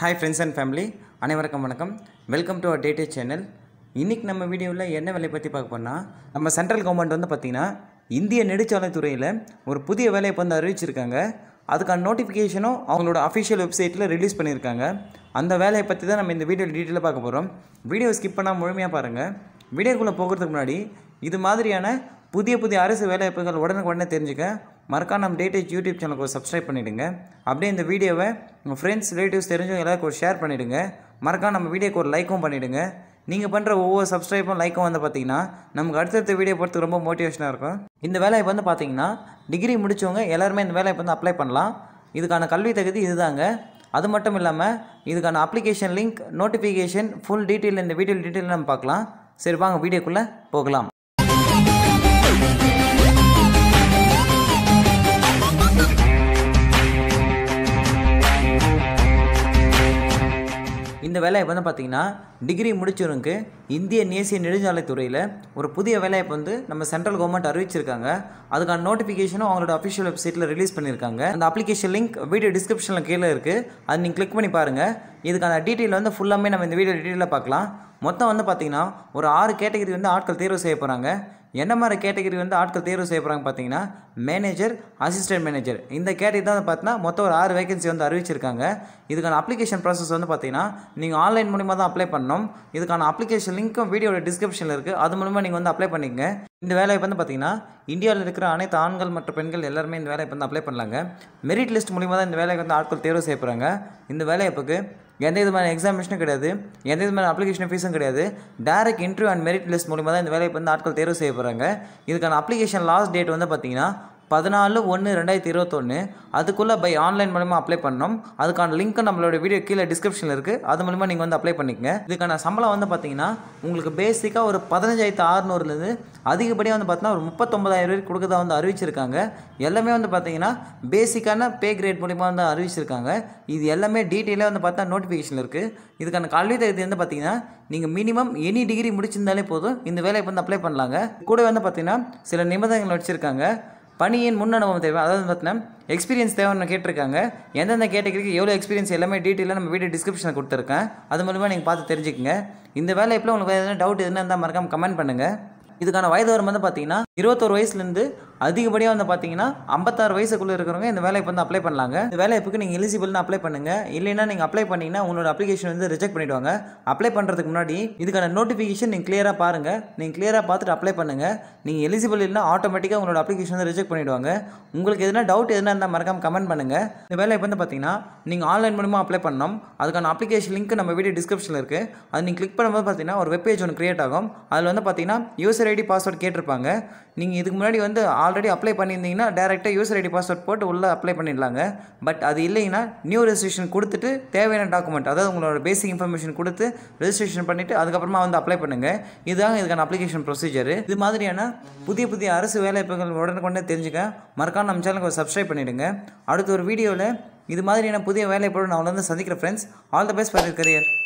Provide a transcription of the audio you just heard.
hi friends and family அனைவருக்கும் வணக்கம் welcome to அவர் டேட்டே சேனல் இன்றைக்கி நம்ம வீடியோவில் என்ன வேலையை பற்றி பார்க்க போனால் நம்ம சென்ட்ரல் கவர்மெண்ட் வந்து பார்த்திங்கன்னா இந்திய நெடுஞ்சாலை துறையில் ஒரு புதிய வேலையை வந்து அறிவிச்சிருக்காங்க அதுக்கான நோட்டிஃபிகேஷனும் அவங்களோட அஃபிஷியல் வெப்சைட்டில் ரிலீஸ் பண்ணியிருக்காங்க அந்த வேலையை பற்றி தான் நம்ம இந்த வீடியோ டீட்டெயிலாக பார்க்க போகிறோம் வீடியோ ஸ்கிப் பண்ணால் முழுமையாக பாருங்கள் வீடியோக்குள்ளே போகிறதுக்கு முன்னாடி இது மாதிரியான புதிய புதிய அரசு வேலைவாய்ப்புகள் உடனுக்கு உடனே தெரிஞ்சுக்க மறக்காம நம்ம டேட்டேஜ் யூடியூப் சேனலுக்கு சப்ஸ்கிரைப் பண்ணிவிடுங்க அப்படியே இந்த வீடியோவை உங்கள் ஃப்ரெண்ட்ஸ் ரிலேட்டிவ்ஸ் தெரிஞ்சவங்க எல்லாருக்கும் ஒரு ஷேர் பண்ணிவிடுங்க மறக்காம நம்ம வீடியோக்கு ஒரு லைக்கும் பண்ணிவிடுங்க நீங்கள் பண்ணுற ஒவ்வொரு சப்ஸ்கிரைப்பும் லைக்கும் வந்து பார்த்தீங்கன்னா நமக்கு அடுத்தடுத்த வீடியோ போகிறது ரொம்ப மோட்டிவேஷனாக இருக்கும் இந்த வேலையை வந்து பார்த்தீங்கன்னா டிகிரி முடித்தவங்க எல்லாருமே இந்த வேலையை வந்து அப்ளை பண்ணலாம் இதுக்கான கல்வி தகுதி இதுதாங்க அது மட்டும் இல்லாமல் இதுக்கான application link notification full detail இந்த வீடியோ டீட்டெயில் நம்ம பார்க்கலாம் சரி வாங்க வீடியோக்குள்ளே போகலாம் இந்த வேலை வந்து பார்த்தீங்கன்னா டிகிரி முடிச்சவனுக்கு இந்திய நேசிய நெடுஞ்சாலைத்துறையில் ஒரு புதிய வேலையை வந்து நம்ம சென்ட்ரல் கவர்மெண்ட் அறிவிச்சிருக்காங்க அதுக்கான நோட்டிஃபிகேஷனும் அவங்களோட அஃபிஷியல் வெப்சைட்டில் ரிலீஸ் பண்ணியிருக்காங்க அந்த அப்ளிகேஷன் லிங்க் வீடியோ டிஸ்கிரிப்ஷனில் கீழே இருக்குது அது நீங்கள் கிளிக் பண்ணி பாருங்கள் இதுக்கான டீட்டெயில் வந்து ஃபுல்லாமே நம்ம இந்த வீடியோ டீட்டெயிலில் பார்க்கலாம் மொத்தம் வந்து பார்த்திங்கன்னா ஒரு ஆறு கேட்டகரி வந்து ஆட்கள் தேர்வு செய்ய போகிறாங்க என்ன மாதிரி கேட்டகரி வந்து ஆட்கள் தேர்வு செய்யப்படுறாங்க பார்த்தீங்கன்னா மேனேஜர் அசிஸ்டன்ட் மேனேஜர் இந்த கேட்டகரி தான் பார்த்தீங்கன்னா மொத்தம் ஒரு ஆறு வேகன்சி வந்து அறிவிச்சிருக்காங்க இதுக்கான அப்ளிகேஷன் ப்ராசஸ் வந்து பார்த்தீங்கன்னா நீங்கள் ஆன்லைன் மூலிமா தான் அப்ளை பண்ணணும் இதுக்கான அப்ளிகேஷன் லிங்க்கும் வீடியோட டிஸ்கிரிப்ஷனில் இருக்குது அது மூலமாக நீங்கள் வந்து அப்ளை பண்ணிக்கங்க இந்த வேலையை வந்து பார்த்தீங்கன்னா இந்தியாவில் இருக்கிற அனைத்து ஆண்கள் மற்றும் பெண்கள் எல்லாருமே இந்த வேலையை வந்து அப்ளை பண்ணலாங்க மெரிட் லிஸ்ட் மூலியமாக தான் இந்த வேலைக்கு வந்து ஆட்கள் தேர்வு செய்யப்படுறாங்க இந்த வேலைவாய்ப்புக்கு எந்த விதமான எக்ஸாமினேஷனும் கிடையாது எந்த விதமான அப்ளிகேஷன் ஃபீஸும் கிடையாது direct interview and merit list மூலிமா தான் இந்த வேலைக்கு வந்து ஆட்கள் தேர்வு செய்ய போகிறாங்க இதுக்கான அப்ளிகேஷன் லாஸ்ட் டேட் வந்து பார்த்திங்கன்னா பதினாலு ஒன்று ரெண்டாயிரத்தி இருபத்தொன்று அதுக்குள்ளே பை ஆன்லைன் மூலமாக அப்ளை பண்ணோம் அதுக்கான லிங்க் நம்மளோட வீடியோ கீழே டிஸ்கிரிப்ஷனில் இருக்குது அது மூலமாக நீங்கள் வந்து அப்ளை பண்ணிக்கங்க இதுக்கான சம்பளம் வந்து பார்த்தீங்கன்னா உங்களுக்கு பேசிக்காக ஒரு பதினஞ்சாயிரத்து ஆறுநூறுலேருந்து அதிகப்படியாக வந்து பார்த்தீங்கன்னா ஒரு முப்பத்தொம்பதாயிரம் ரூபாய் கொடுக்கறதா வந்து அறிவிச்சிருக்காங்க எல்லாமே வந்து பார்த்தீங்கன்னா பேசிக்கான பே கிரேட் மூலிமா வந்து அறிவிச்சிருக்காங்க இது எல்லாமே டீட்டெயிலாக வந்து பார்த்தா நோட்டிஃபிகேஷன் இருக்குது இதுக்கான கல்வி தகுதி வந்து பார்த்தீங்கன்னா நீங்கள் மினிமம் எனி டிகிரி முடிச்சிருந்தாலே போதும் இந்த வேலையை வந்து அப்ளை பண்ணலாங்க கூட வந்து பார்த்தீங்கன்னா சில நிபந்தனைகள் வச்சுருக்காங்க பணியின் முன் அனுபவம் தேவை அதாவது பார்த்தீங்கன்னா எக்ஸ்பீரியன்ஸ் தேவைன்னு கேட்டிருக்காங்க எந்தெந்த கேட்டகரிக்கு எவ்வளோ எக்ஸ்பீரியன்ஸ் எல்லாமே டீட்டெயிலாக நம்ம வீடியோ டிஸ்கிரிப்ஷனில் கொடுத்துருக்கேன் அது மூலமாக நீங்கள் பார்த்து தெரிஞ்சுக்கங்க இந்த வேலை எப்போ உங்களுக்கு எதுனா டவுட் எதுனா இருந்தால் மறக்காமல் கமெண்ட் பண்ணுங்கள் இதுக்கான வயது வரும் வந்து பார்த்தீங்கன்னா இருபத்தோரு வயசுலேருந்து அதிகப்படியாக வந்து பார்த்தீங்கன்னா ஐம்பத்தாறு வயசுக்குள்ளே இருக்கிறவங்க இந்த வேலைக்கு வந்து அப்ளை பண்ணலாங்க இந்த வேலைப்புக்கு நீங்கள் எலிஜிபிள்னு அப்ளை பண்ணுங்கள் இல்லைன்னா நீங்கள் அப்ளை பண்ணிங்கன்னா உங்களோட அப்ளிகேஷன் வந்து ரிஜெக்ட் பண்ணிவிடுவாங்க அப்ளை பண்ணுறதுக்கு முன்னாடி இதுக்கான நோட்டிஃபிகேஷன் நீங்கள் கிளியராக பாருங்கள் நீங்கள் கிளியராக பார்த்துட்டு அப்ளை பண்ணுங்கள் நீங்கள் எலிஜிபிள் இல்லைனா ஆட்டோமேட்டிக்காக உங்களோட அப்ளிகேஷன் வந்து ரிஜெக்ட் பண்ணிவிடுவாங்க உங்களுக்கு எதுனா டவுட் எதுனா இருந்தால் மறக்காமல் கமெண்ட் பண்ணுங்கள் இந்த வேலை வந்து பார்த்தீங்கன்னா நீங்கள் ஆன்லைன் மூலமாக அப்ளை பண்ணோம் அதுக்கான அப்ளிகேஷன் லிங்க் நம்ம வீடியோ டிஸ்கிரிப்ஷனில் இருக்குது அது நீங்கள் கிளிக் பண்ணும்போது பார்த்தீங்கன்னா ஒரு வெப்பேஜ் ஒன்று கிரியேட் ஆகும் அதில் வந்து பார்த்தீங்கன்னா யூசர் ஐடி பாஸ்வேர்டு கேட்டிருப்பாங்க நீங்கள் இதுக்கு முன்னாடி வந்து ஆல்ரெடி அப்ளை பண்ணியிருந்தீங்கன்னா டேரெக்டாக யூசர் ஐடி பாஸ்வேர்ட் போட்டு உள்ளே அப்ளை பண்ணிடலாங்க பட் அது இல்லைன்னா நியூ ரெஜிஸ்ட்ரேஷன் கொடுத்துட்டு தேவையான டாக்குமெண்ட் அதாவது உங்களோட பேசிக் இன்ஃபர்மேஷன் கொடுத்து ரெஜிஸ்ட்ரேஷன் பண்ணிவிட்டு அதுக்கப்புறமா வந்து அப்ளை பண்ணுங்கள் இதுதான் இதுக்கான அப்ளிகேஷன் ப்ரொசீஜர் இது மாதிரியான புதிய புதிய அரசு வேலைவாய்ப்புகள் உடனுக்குடனே தெரிஞ்சுக்க மறக்காமல் நம்ம சேனலுக்கு சப்ஸ்கிரைப் பண்ணிவிடுங்க அடுத்த ஒரு வீடியோவில் இது மாதிரியான புதிய வேலைப்போடு நான் வந்து சந்திக்கிற friends all the best for career